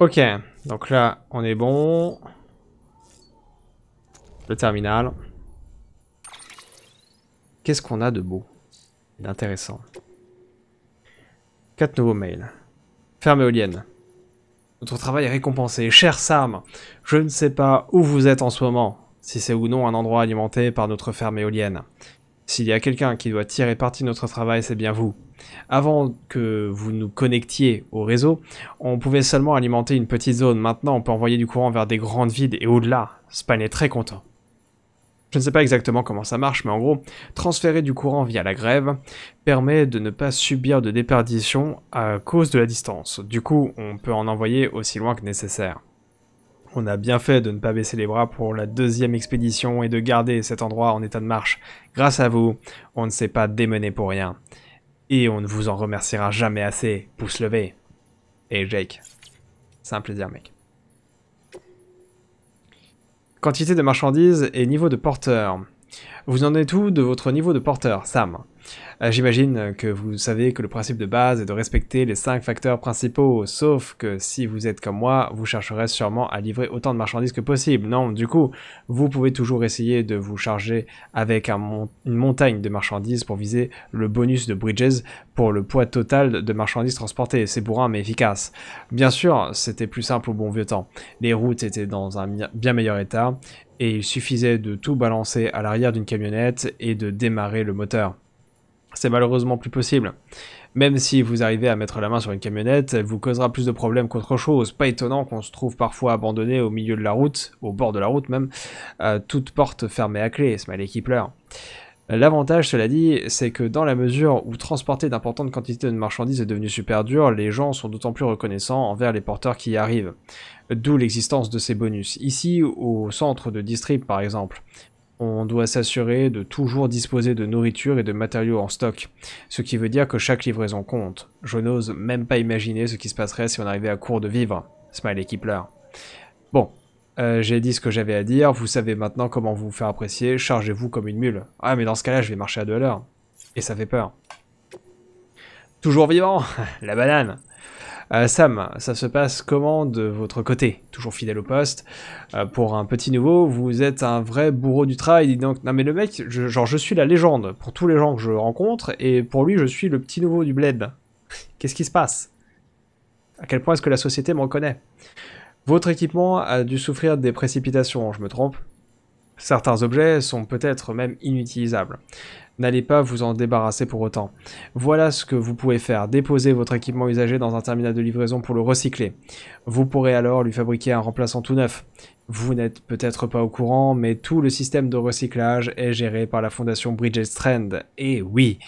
Ok, donc là, on est bon. Le terminal. Qu'est-ce qu'on a de beau d'intéressant Quatre nouveaux mails. Ferme éolienne. Notre travail est récompensé. Cher Sam, je ne sais pas où vous êtes en ce moment, si c'est ou non un endroit alimenté par notre ferme éolienne. S'il y a quelqu'un qui doit tirer parti de notre travail, c'est bien vous. Avant que vous nous connectiez au réseau, on pouvait seulement alimenter une petite zone. Maintenant, on peut envoyer du courant vers des grandes vides et au-delà. Span est très content. Je ne sais pas exactement comment ça marche, mais en gros, transférer du courant via la grève permet de ne pas subir de déperdition à cause de la distance. Du coup, on peut en envoyer aussi loin que nécessaire. On a bien fait de ne pas baisser les bras pour la deuxième expédition et de garder cet endroit en état de marche. Grâce à vous, on ne s'est pas démené pour rien. Et on ne vous en remerciera jamais assez, pouce levé. Et Jake, c'est un plaisir, mec. Quantité de marchandises et niveau de porteur. Vous en êtes où de votre niveau de porteur, Sam euh, j'imagine que vous savez que le principe de base est de respecter les 5 facteurs principaux, sauf que si vous êtes comme moi, vous chercherez sûrement à livrer autant de marchandises que possible. Non, du coup, vous pouvez toujours essayer de vous charger avec une montagne de marchandises pour viser le bonus de Bridges pour le poids total de marchandises transportées. C'est bourrin mais efficace. Bien sûr, c'était plus simple au bon vieux temps. Les routes étaient dans un bien meilleur état et il suffisait de tout balancer à l'arrière d'une camionnette et de démarrer le moteur. C'est malheureusement plus possible. Même si vous arrivez à mettre la main sur une camionnette, elle vous causera plus de problèmes qu'autre chose. Pas étonnant qu'on se trouve parfois abandonné au milieu de la route, au bord de la route même, toutes toute porte fermée à clé, Smiley qui pleure. L'avantage, cela dit, c'est que dans la mesure où transporter d'importantes quantités de marchandises est devenu super dur, les gens sont d'autant plus reconnaissants envers les porteurs qui y arrivent. D'où l'existence de ces bonus. Ici, au centre de district par exemple, on doit s'assurer de toujours disposer de nourriture et de matériaux en stock, ce qui veut dire que chaque livraison compte. Je n'ose même pas imaginer ce qui se passerait si on arrivait à court de vivres. Smiley qui pleure. Bon, euh, j'ai dit ce que j'avais à dire, vous savez maintenant comment vous faire apprécier, chargez-vous comme une mule. Ah mais dans ce cas-là, je vais marcher à deux l'heure. Et ça fait peur. Toujours vivant La banane euh, Sam, ça se passe comment de votre côté Toujours fidèle au poste. Euh, pour un petit nouveau, vous êtes un vrai bourreau du travail. donc, non mais le mec, genre je suis la légende pour tous les gens que je rencontre et pour lui je suis le petit nouveau du bled. Qu'est-ce qui se passe À quel point est-ce que la société me reconnaît Votre équipement a dû souffrir des précipitations, je me trompe Certains objets sont peut-être même inutilisables. N'allez pas vous en débarrasser pour autant. Voilà ce que vous pouvez faire. Déposez votre équipement usagé dans un terminal de livraison pour le recycler. Vous pourrez alors lui fabriquer un remplaçant tout neuf. Vous n'êtes peut-être pas au courant, mais tout le système de recyclage est géré par la fondation Bridget Strand. Et oui,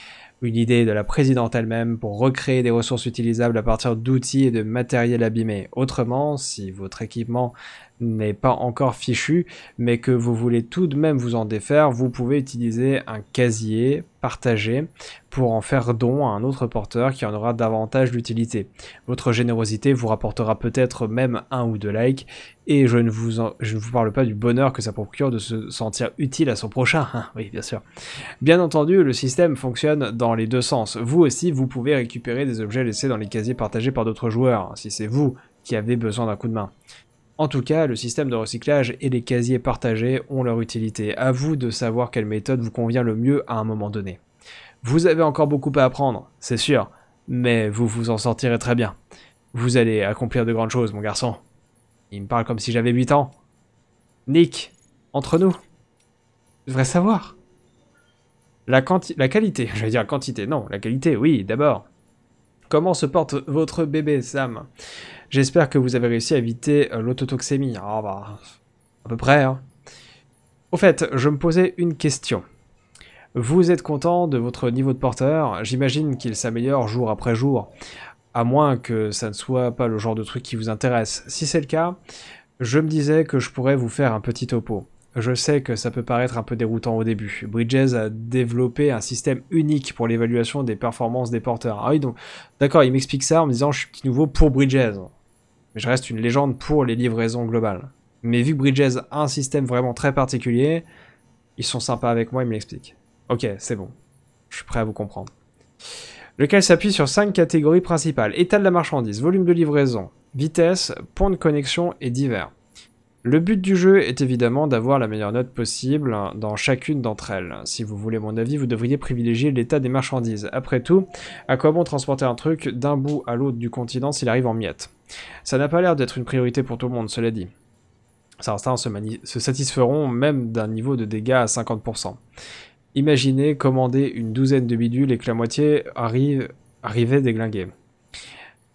une idée de la présidente elle-même pour recréer des ressources utilisables à partir d'outils et de matériel abîmés. Autrement, si votre équipement n'est pas encore fichu, mais que vous voulez tout de même vous en défaire, vous pouvez utiliser un casier partagé pour en faire don à un autre porteur qui en aura davantage d'utilité. Votre générosité vous rapportera peut-être même un ou deux likes, et je ne, vous je vous parle pas du bonheur que ça procure de se sentir utile à son prochain, oui bien sûr. Bien entendu, le système fonctionne dans les deux sens. Vous aussi, vous pouvez récupérer des objets laissés dans les casiers partagés par d'autres joueurs, si c'est vous qui avez besoin d'un coup de main. En tout cas, le système de recyclage et les casiers partagés ont leur utilité. À vous de savoir quelle méthode vous convient le mieux à un moment donné. Vous avez encore beaucoup à apprendre, c'est sûr, mais vous vous en sortirez très bien. Vous allez accomplir de grandes choses, mon garçon. Il me parle comme si j'avais 8 ans. Nick, entre nous, je devrais savoir. La, la qualité, je vais dire quantité, non, la qualité, oui, d'abord. Comment se porte votre bébé, Sam J'espère que vous avez réussi à éviter euh, l'autotoxémie. Ah bah, à peu près. Hein. Au fait, je me posais une question. Vous êtes content de votre niveau de porteur J'imagine qu'il s'améliore jour après jour, à moins que ça ne soit pas le genre de truc qui vous intéresse. Si c'est le cas, je me disais que je pourrais vous faire un petit topo. Je sais que ça peut paraître un peu déroutant au début. Bridges a développé un système unique pour l'évaluation des performances des porteurs. Ah oui, donc, d'accord, il m'explique ça en me disant je suis petit nouveau pour Bridges. Mais je reste une légende pour les livraisons globales. Mais vu que Bridges a un système vraiment très particulier, ils sont sympas avec moi, ils me l'expliquent. Ok, c'est bon. Je suis prêt à vous comprendre. Lequel s'appuie sur cinq catégories principales. État de la marchandise, volume de livraison, vitesse, point de connexion et divers. Le but du jeu est évidemment d'avoir la meilleure note possible dans chacune d'entre elles. Si vous voulez mon avis, vous devriez privilégier l'état des marchandises. Après tout, à quoi bon transporter un truc d'un bout à l'autre du continent s'il arrive en miettes Ça n'a pas l'air d'être une priorité pour tout le monde, cela dit. Certains se, se satisferont même d'un niveau de dégâts à 50%. Imaginez commander une douzaine de bidules et que la moitié arrive, arrivait déglinguée.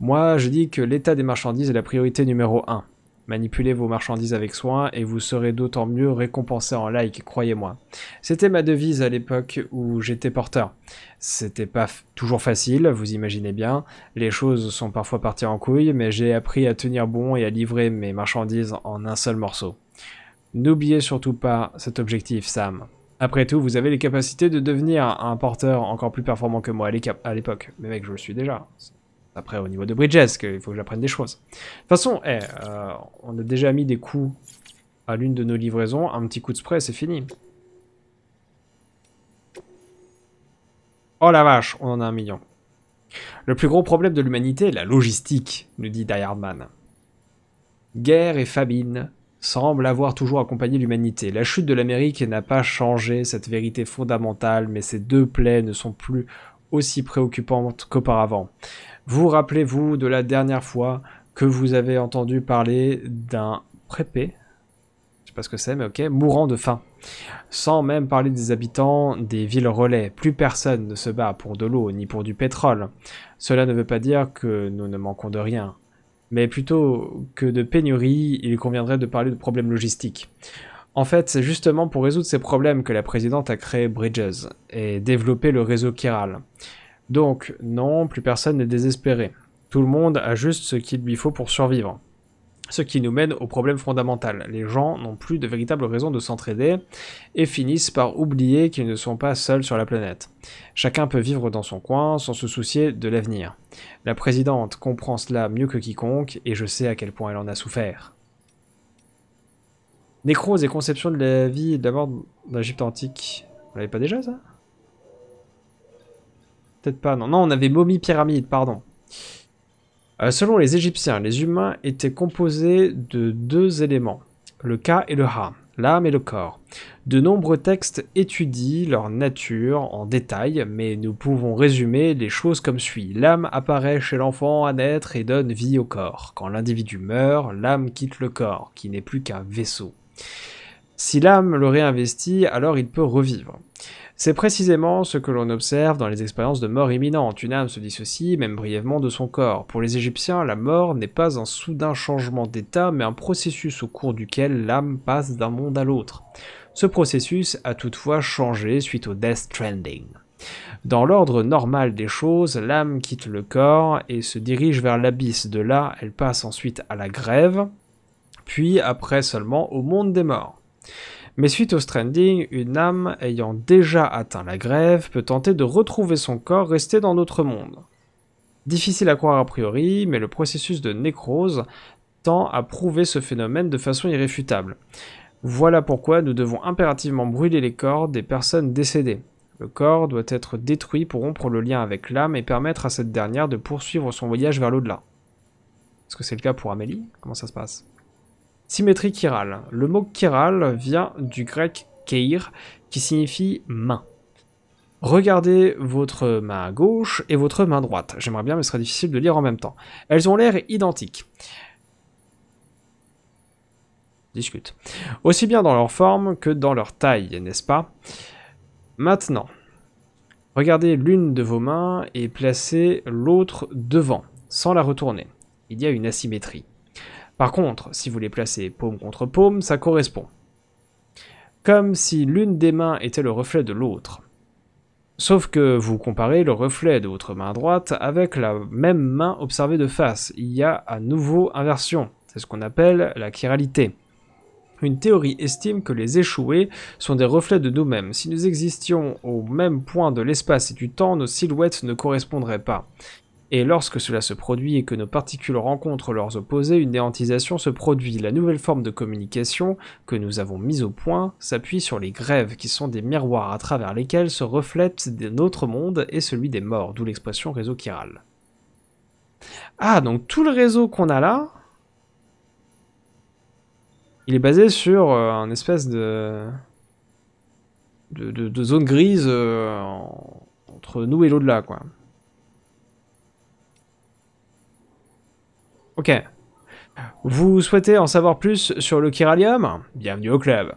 Moi, je dis que l'état des marchandises est la priorité numéro 1. Manipulez vos marchandises avec soin et vous serez d'autant mieux récompensé en like, croyez-moi. C'était ma devise à l'époque où j'étais porteur. C'était pas toujours facile, vous imaginez bien. Les choses sont parfois parties en couille, mais j'ai appris à tenir bon et à livrer mes marchandises en un seul morceau. N'oubliez surtout pas cet objectif, Sam. Après tout, vous avez les capacités de devenir un porteur encore plus performant que moi à l'époque. Mais mec, je le suis déjà. Après, au niveau de Bridges, il faut que j'apprenne des choses. De toute façon, eh, euh, on a déjà mis des coups à l'une de nos livraisons. Un petit coup de spray, c'est fini. Oh la vache, on en a un million. Le plus gros problème de l'humanité la logistique, nous dit Die Guerre et famine semblent avoir toujours accompagné l'humanité. La chute de l'Amérique n'a pas changé cette vérité fondamentale, mais ces deux plaies ne sont plus aussi préoccupantes qu'auparavant. Vous rappelez-vous de la dernière fois que vous avez entendu parler d'un prépé, je sais pas ce que c'est, mais ok, mourant de faim. Sans même parler des habitants des villes relais, plus personne ne se bat pour de l'eau ni pour du pétrole. Cela ne veut pas dire que nous ne manquons de rien. Mais plutôt que de pénurie, il conviendrait de parler de problèmes logistiques. En fait, c'est justement pour résoudre ces problèmes que la présidente a créé Bridges et développé le réseau Kiral. Donc, non, plus personne n'est désespéré. Tout le monde a juste ce qu'il lui faut pour survivre. Ce qui nous mène au problème fondamental. Les gens n'ont plus de véritable raison de s'entraider et finissent par oublier qu'ils ne sont pas seuls sur la planète. Chacun peut vivre dans son coin sans se soucier de l'avenir. La présidente comprend cela mieux que quiconque et je sais à quel point elle en a souffert. Nécrose et conception de la vie et de la mort d'Égypte antique. On l'avait pas déjà ça Peut-être pas, non. Non, on avait momie pyramide, pardon. Euh, selon les Égyptiens, les humains étaient composés de deux éléments, le ka et le ha, l'âme et le corps. De nombreux textes étudient leur nature en détail, mais nous pouvons résumer les choses comme suit. L'âme apparaît chez l'enfant à naître et donne vie au corps. Quand l'individu meurt, l'âme quitte le corps, qui n'est plus qu'un vaisseau. Si l'âme le réinvestit, alors il peut revivre. C'est précisément ce que l'on observe dans les expériences de mort imminente. Une âme se dissocie même brièvement de son corps. Pour les Égyptiens, la mort n'est pas un soudain changement d'état, mais un processus au cours duquel l'âme passe d'un monde à l'autre. Ce processus a toutefois changé suite au Death Trending. Dans l'ordre normal des choses, l'âme quitte le corps et se dirige vers l'abysse. De là, elle passe ensuite à la grève, puis après seulement au monde des morts. Mais suite au stranding, une âme ayant déjà atteint la grève peut tenter de retrouver son corps resté dans notre monde. Difficile à croire a priori, mais le processus de nécrose tend à prouver ce phénomène de façon irréfutable. Voilà pourquoi nous devons impérativement brûler les corps des personnes décédées. Le corps doit être détruit pour rompre le lien avec l'âme et permettre à cette dernière de poursuivre son voyage vers l'au-delà. Est-ce que c'est le cas pour Amélie Comment ça se passe Symétrie chirale. Le mot chirale vient du grec keir qui signifie main. Regardez votre main gauche et votre main droite. J'aimerais bien, mais ce serait difficile de lire en même temps. Elles ont l'air identiques. Discute. Aussi bien dans leur forme que dans leur taille, n'est-ce pas Maintenant, regardez l'une de vos mains et placez l'autre devant, sans la retourner. Il y a une asymétrie. Par contre, si vous les placez paume contre paume, ça correspond. Comme si l'une des mains était le reflet de l'autre. Sauf que vous comparez le reflet de votre main droite avec la même main observée de face. Il y a à nouveau inversion. C'est ce qu'on appelle la chiralité. Une théorie estime que les échoués sont des reflets de nous-mêmes. Si nous existions au même point de l'espace et du temps, nos silhouettes ne correspondraient pas. Et lorsque cela se produit et que nos particules rencontrent leurs opposés, une néantisation se produit. La nouvelle forme de communication que nous avons mise au point s'appuie sur les grèves, qui sont des miroirs à travers lesquels se reflètent notre monde et celui des morts, d'où l'expression réseau chiral. Ah, donc tout le réseau qu'on a là, il est basé sur euh, un espèce de... De, zone grise euh, entre nous et l'au-delà, quoi. Okay Vous souhaitez en savoir plus sur le chiralium Bienvenue au club.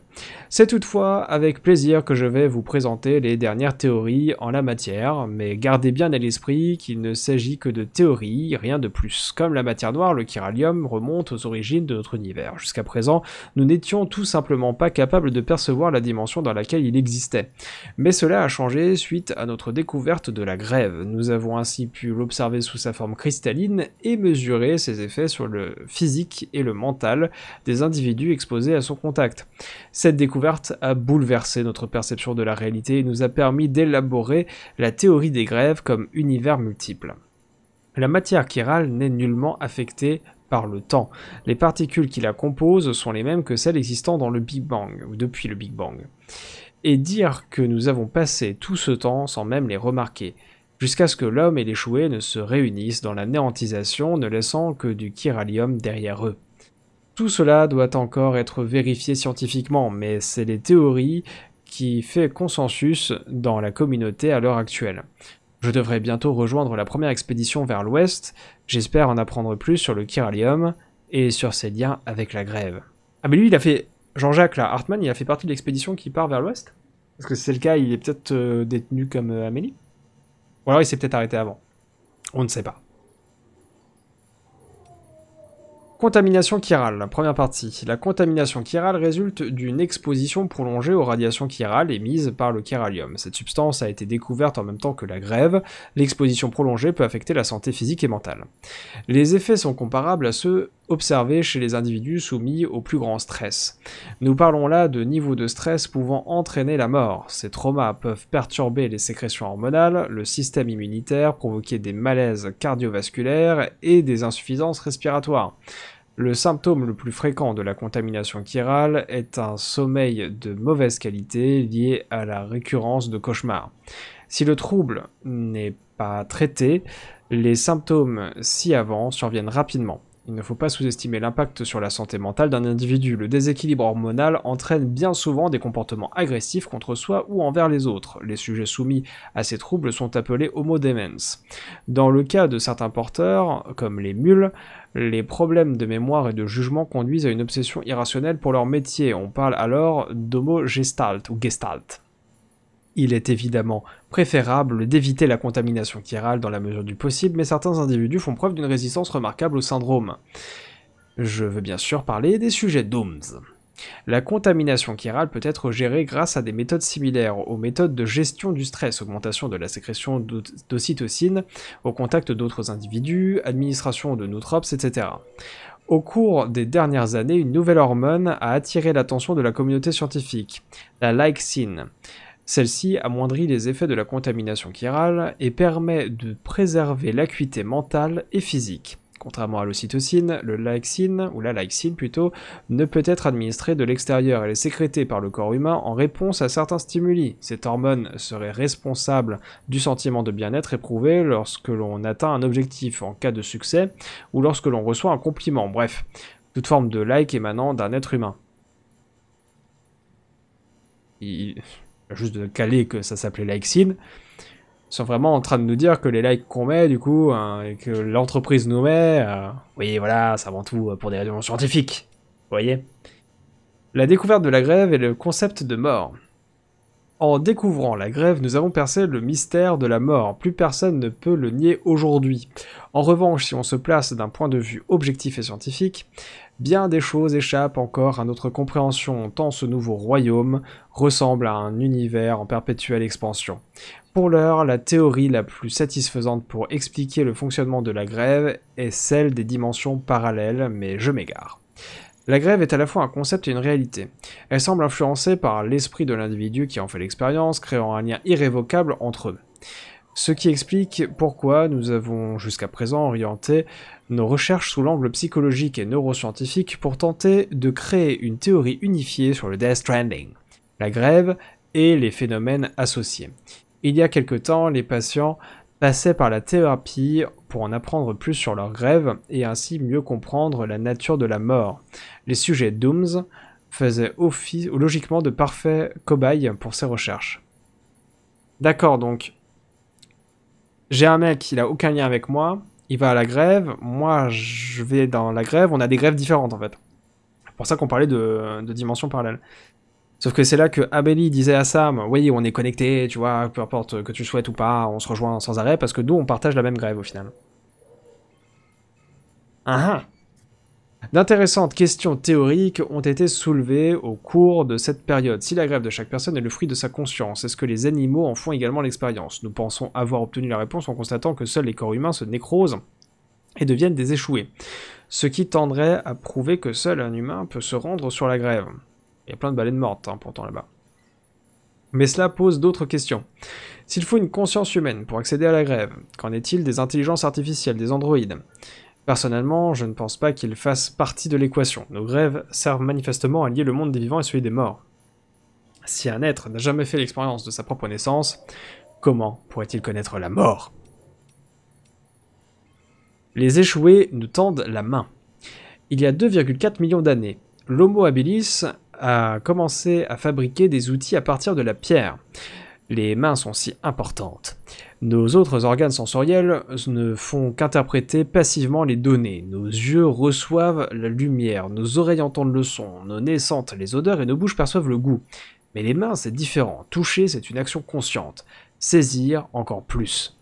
C'est toutefois avec plaisir que je vais vous présenter les dernières théories en la matière, mais gardez bien à l'esprit qu'il ne s'agit que de théories, rien de plus. Comme la matière noire, le Kyralium remonte aux origines de notre univers. Jusqu'à présent, nous n'étions tout simplement pas capables de percevoir la dimension dans laquelle il existait. Mais cela a changé suite à notre découverte de la grève. Nous avons ainsi pu l'observer sous sa forme cristalline et mesurer ses effets sur le physique et le mental des individus exposés à son contact. Cette découverte a bouleversé notre perception de la réalité et nous a permis d'élaborer la théorie des grèves comme univers multiple. La matière chirale n'est nullement affectée par le temps. Les particules qui la composent sont les mêmes que celles existant dans le Big Bang, ou depuis le Big Bang. Et dire que nous avons passé tout ce temps sans même les remarquer, jusqu'à ce que l'homme et l'échoué ne se réunissent dans la néantisation, ne laissant que du chiralium derrière eux. Tout cela doit encore être vérifié scientifiquement, mais c'est les théories qui fait consensus dans la communauté à l'heure actuelle. Je devrais bientôt rejoindre la première expédition vers l'ouest, j'espère en apprendre plus sur le chiralium et sur ses liens avec la grève. Ah mais lui il a fait... Jean-Jacques là, Hartmann, il a fait partie de l'expédition qui part vers l'ouest Parce que si c'est le cas, il est peut-être euh, détenu comme euh, Amélie ou alors il s'est peut-être arrêté avant. On ne sait pas. Contamination chirale, première partie. La contamination chirale résulte d'une exposition prolongée aux radiations chirales émises par le chiralium. Cette substance a été découverte en même temps que la grève. L'exposition prolongée peut affecter la santé physique et mentale. Les effets sont comparables à ceux Observés chez les individus soumis au plus grand stress. Nous parlons là de niveaux de stress pouvant entraîner la mort. Ces traumas peuvent perturber les sécrétions hormonales, le système immunitaire, provoquer des malaises cardiovasculaires et des insuffisances respiratoires. Le symptôme le plus fréquent de la contamination chirale est un sommeil de mauvaise qualité lié à la récurrence de cauchemars. Si le trouble n'est pas traité, les symptômes ci-avant surviennent rapidement. Il ne faut pas sous-estimer l'impact sur la santé mentale d'un individu. Le déséquilibre hormonal entraîne bien souvent des comportements agressifs contre soi ou envers les autres. Les sujets soumis à ces troubles sont appelés homo Dans le cas de certains porteurs, comme les mules, les problèmes de mémoire et de jugement conduisent à une obsession irrationnelle pour leur métier. On parle alors d'homogestalt ou gestalt. Il est évidemment préférable d'éviter la contamination chirale dans la mesure du possible, mais certains individus font preuve d'une résistance remarquable au syndrome. Je veux bien sûr parler des sujets d'OMS. La contamination chirale peut être gérée grâce à des méthodes similaires aux méthodes de gestion du stress, augmentation de la sécrétion d'ocytocine au contact d'autres individus, administration de nootropes, etc. Au cours des dernières années, une nouvelle hormone a attiré l'attention de la communauté scientifique, la lycine. Celle-ci amoindrit les effets de la contamination chirale et permet de préserver l'acuité mentale et physique. Contrairement à l'ocytocine, le laxine, ou la laxine plutôt, ne peut être administrée de l'extérieur. Elle est sécrétée par le corps humain en réponse à certains stimuli. Cette hormone serait responsable du sentiment de bien-être éprouvé lorsque l'on atteint un objectif en cas de succès ou lorsque l'on reçoit un compliment, bref, toute forme de like émanant d'un être humain juste de caler que ça s'appelait Likesin, sont vraiment en train de nous dire que les likes qu'on met, du coup, hein, et que l'entreprise nous met, euh, oui, voilà, c'est avant tout euh, pour des raisons scientifiques. Vous voyez La découverte de la grève et le concept de mort. En découvrant la grève, nous avons percé le mystère de la mort. Plus personne ne peut le nier aujourd'hui. En revanche, si on se place d'un point de vue objectif et scientifique, bien des choses échappent encore à notre compréhension, tant ce nouveau royaume ressemble à un univers en perpétuelle expansion. Pour l'heure, la théorie la plus satisfaisante pour expliquer le fonctionnement de la grève est celle des dimensions parallèles, mais je m'égare. La grève est à la fois un concept et une réalité. Elle semble influencée par l'esprit de l'individu qui en fait l'expérience, créant un lien irrévocable entre eux. Ce qui explique pourquoi nous avons jusqu'à présent orienté nos recherches sous l'angle psychologique et neuroscientifique pour tenter de créer une théorie unifiée sur le Death Stranding, la grève et les phénomènes associés. Il y a quelque temps, les patients passaient par la thérapie pour en apprendre plus sur leur grève, et ainsi mieux comprendre la nature de la mort. Les sujets Dooms faisaient office, logiquement de parfaits cobayes pour ses recherches. D'accord, donc j'ai un mec, il a aucun lien avec moi, il va à la grève, moi je vais dans la grève, on a des grèves différentes en fait. C'est pour ça qu'on parlait de, de dimensions parallèles. Sauf que c'est là que Abeli disait à Sam, oui, on est connecté, tu vois, peu importe que tu souhaites ou pas, on se rejoint sans arrêt, parce que nous, on partage la même grève au final. Ah, ah D'intéressantes questions théoriques ont été soulevées au cours de cette période. Si la grève de chaque personne est le fruit de sa conscience, est-ce que les animaux en font également l'expérience Nous pensons avoir obtenu la réponse en constatant que seuls les corps humains se nécrosent et deviennent des échoués, ce qui tendrait à prouver que seul un humain peut se rendre sur la grève. Il y a plein de baleines mortes hein, pourtant là-bas. Mais cela pose d'autres questions. S'il faut une conscience humaine pour accéder à la grève, qu'en est-il des intelligences artificielles, des androïdes Personnellement, je ne pense pas qu'ils fassent partie de l'équation. Nos grèves servent manifestement à lier le monde des vivants et celui des morts. Si un être n'a jamais fait l'expérience de sa propre naissance, comment pourrait-il connaître la mort Les échoués nous tendent la main. Il y a 2,4 millions d'années, l'Homo habilis a commencé à fabriquer des outils à partir de la pierre. Les mains sont si importantes. Nos autres organes sensoriels ne font qu'interpréter passivement les données. Nos yeux reçoivent la lumière, nos oreilles entendent le son, nos nez sentent les odeurs et nos bouches perçoivent le goût. Mais les mains, c'est différent. Toucher, c'est une action consciente. Saisir, encore plus.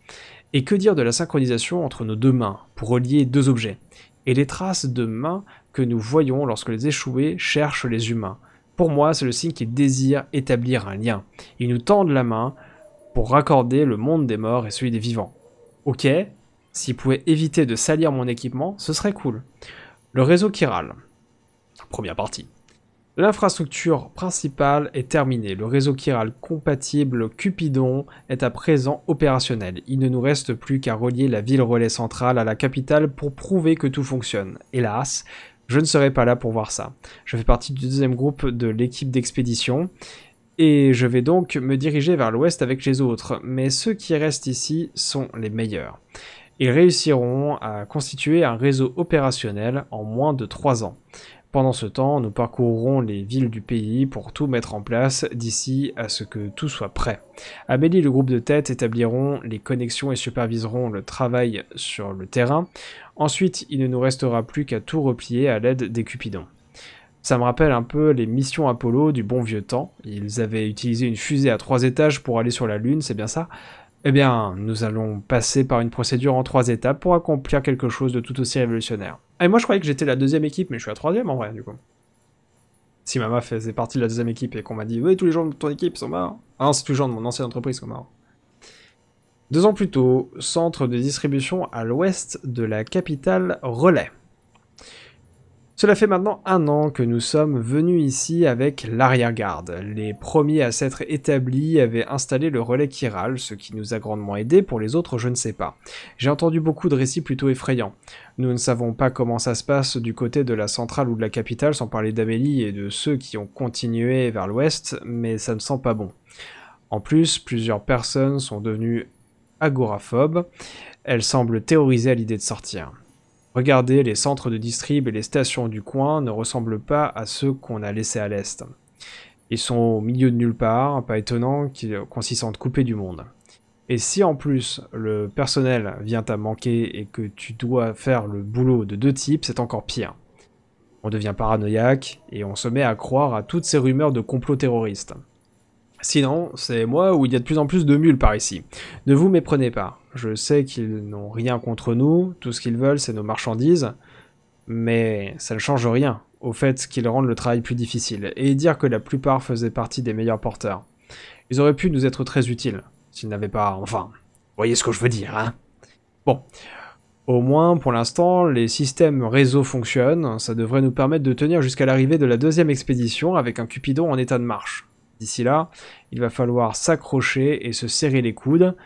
Et que dire de la synchronisation entre nos deux mains pour relier deux objets Et les traces de mains que nous voyons lorsque les échoués cherchent les humains. Pour moi, c'est le signe qu'ils désirent établir un lien. Ils nous tendent la main pour raccorder le monde des morts et celui des vivants. Ok, s'ils pouvaient éviter de salir mon équipement, ce serait cool. Le réseau chiral. Première partie. L'infrastructure principale est terminée. Le réseau chiral compatible Cupidon est à présent opérationnel. Il ne nous reste plus qu'à relier la ville relais centrale à la capitale pour prouver que tout fonctionne. Hélas, je ne serai pas là pour voir ça. Je fais partie du deuxième groupe de l'équipe d'expédition et je vais donc me diriger vers l'ouest avec les autres, mais ceux qui restent ici sont les meilleurs. Ils réussiront à constituer un réseau opérationnel en moins de 3 ans. Pendant ce temps, nous parcourrons les villes du pays pour tout mettre en place d'ici à ce que tout soit prêt. Amélie et le groupe de tête établiront les connexions et superviseront le travail sur le terrain. Ensuite, il ne nous restera plus qu'à tout replier à l'aide des Cupidons. Ça me rappelle un peu les missions Apollo du bon vieux temps. Ils avaient utilisé une fusée à trois étages pour aller sur la Lune, c'est bien ça eh bien, nous allons passer par une procédure en trois étapes pour accomplir quelque chose de tout aussi révolutionnaire. Et moi, je croyais que j'étais la deuxième équipe, mais je suis la troisième en vrai, du coup. Si maman faisait partie de la deuxième équipe et qu'on m'a dit Oui, tous les gens de ton équipe sont morts. Ah non, c'est tous les gens de mon ancienne entreprise sont morts. Deux ans plus tôt, centre de distribution à l'ouest de la capitale Relais. Cela fait maintenant un an que nous sommes venus ici avec l'arrière-garde. Les premiers à s'être établis avaient installé le relais chiral, ce qui nous a grandement aidé, pour les autres je ne sais pas. J'ai entendu beaucoup de récits plutôt effrayants. Nous ne savons pas comment ça se passe du côté de la centrale ou de la capitale, sans parler d'Amélie et de ceux qui ont continué vers l'ouest, mais ça ne sent pas bon. En plus, plusieurs personnes sont devenues agoraphobes, elles semblent terrorisées à l'idée de sortir. Regardez, les centres de distrib et les stations du coin ne ressemblent pas à ceux qu'on a laissés à l'est. Ils sont au milieu de nulle part, pas étonnant qu'on s'y sente coupé du monde. Et si en plus le personnel vient à manquer et que tu dois faire le boulot de deux types, c'est encore pire. On devient paranoïaque et on se met à croire à toutes ces rumeurs de complots terroristes. Sinon, c'est moi où il y a de plus en plus de mules par ici. Ne vous méprenez pas. Je sais qu'ils n'ont rien contre nous, tout ce qu'ils veulent c'est nos marchandises, mais ça ne change rien au fait qu'ils rendent le travail plus difficile, et dire que la plupart faisaient partie des meilleurs porteurs. Ils auraient pu nous être très utiles, s'ils n'avaient pas... Enfin, voyez ce que je veux dire, hein Bon, au moins, pour l'instant, les systèmes réseau fonctionnent, ça devrait nous permettre de tenir jusqu'à l'arrivée de la deuxième expédition avec un Cupidon en état de marche. D'ici là, il va falloir s'accrocher et se serrer les coudes.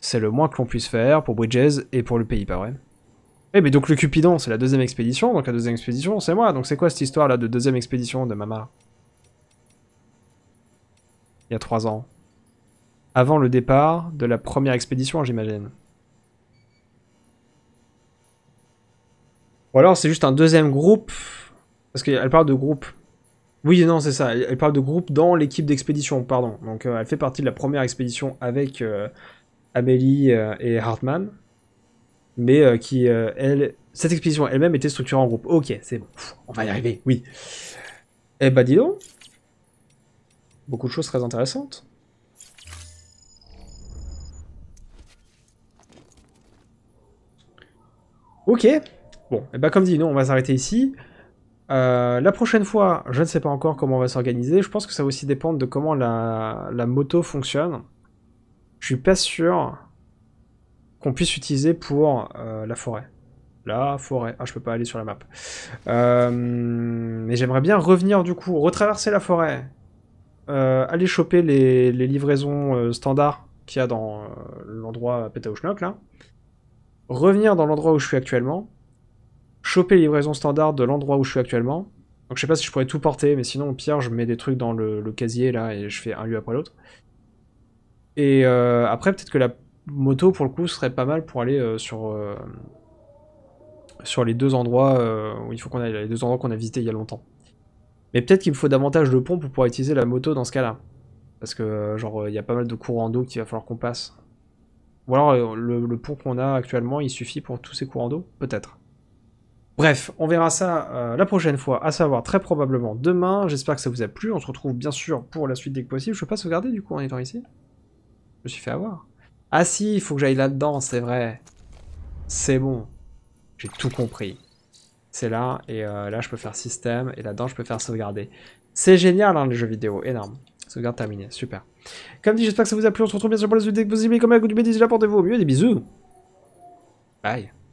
C'est le moins que l'on puisse faire pour Bridges et pour le pays, pas vrai Eh mais donc le Cupidon, c'est la deuxième expédition, donc la deuxième expédition, c'est moi. Donc c'est quoi cette histoire là de deuxième expédition de Mama Il y a trois ans. Avant le départ de la première expédition, j'imagine. Ou alors c'est juste un deuxième groupe, parce qu'elle parle de groupe, oui, non, c'est ça. Elle parle de groupe dans l'équipe d'expédition, pardon. Donc, euh, elle fait partie de la première expédition avec euh, Amélie euh, et Hartman. Mais qui, elle, cette expédition elle-même était structurée en groupe. Ok, c'est bon. on va y arriver, oui. Eh bah, dis donc. Beaucoup de choses très intéressantes. Ok. Bon, et eh bah, ben, comme dit, non on va s'arrêter ici. Euh, la prochaine fois, je ne sais pas encore comment on va s'organiser. Je pense que ça va aussi dépendre de comment la, moto fonctionne. Je suis pas sûr qu'on puisse utiliser pour euh, la forêt. La forêt. Ah, je peux pas aller sur la map. Euh, mais j'aimerais bien revenir du coup, retraverser la forêt, aller choper les, livraisons standards qu'il y a dans l'endroit Pétaouchnok là, revenir dans l'endroit où je suis actuellement, choper les livraisons standard de l'endroit où je suis actuellement. Donc je sais pas si je pourrais tout porter, mais sinon au pire je mets des trucs dans le, casier là et je fais un lieu après l'autre. Et euh, après peut-être que la moto pour le coup serait pas mal pour aller euh, sur, euh, sur les deux endroits où il faut qu'on aille, les deux endroits qu'on a visités il y a longtemps. Mais peut-être qu'il me faut davantage de ponts pour pouvoir utiliser la moto dans ce cas-là. Parce que genre il y a pas mal de courants d'eau qu'il va falloir qu'on passe. Ou alors le, le pont qu'on a actuellement il suffit pour tous ces courants d'eau Peut-être. Bref, on verra ça euh, la prochaine fois, à savoir très probablement demain. J'espère que ça vous a plu. On se retrouve bien sûr pour la suite dès que possible. Je peux pas sauvegarder du coup en étant ici. Je me suis fait avoir. Ah si, il faut que j'aille là-dedans, c'est vrai. C'est bon. J'ai tout compris. C'est là, et euh, là je peux faire système, et là-dedans je peux faire sauvegarder. C'est génial hein, les jeux vidéo, énorme. Sauvegarde terminée, super. Comme dit, j'espère que ça vous a plu. On se retrouve bien sûr pour la suite dès que possible. comme à la du bêtise, portez-vous au mieux. Des bisous. Bye.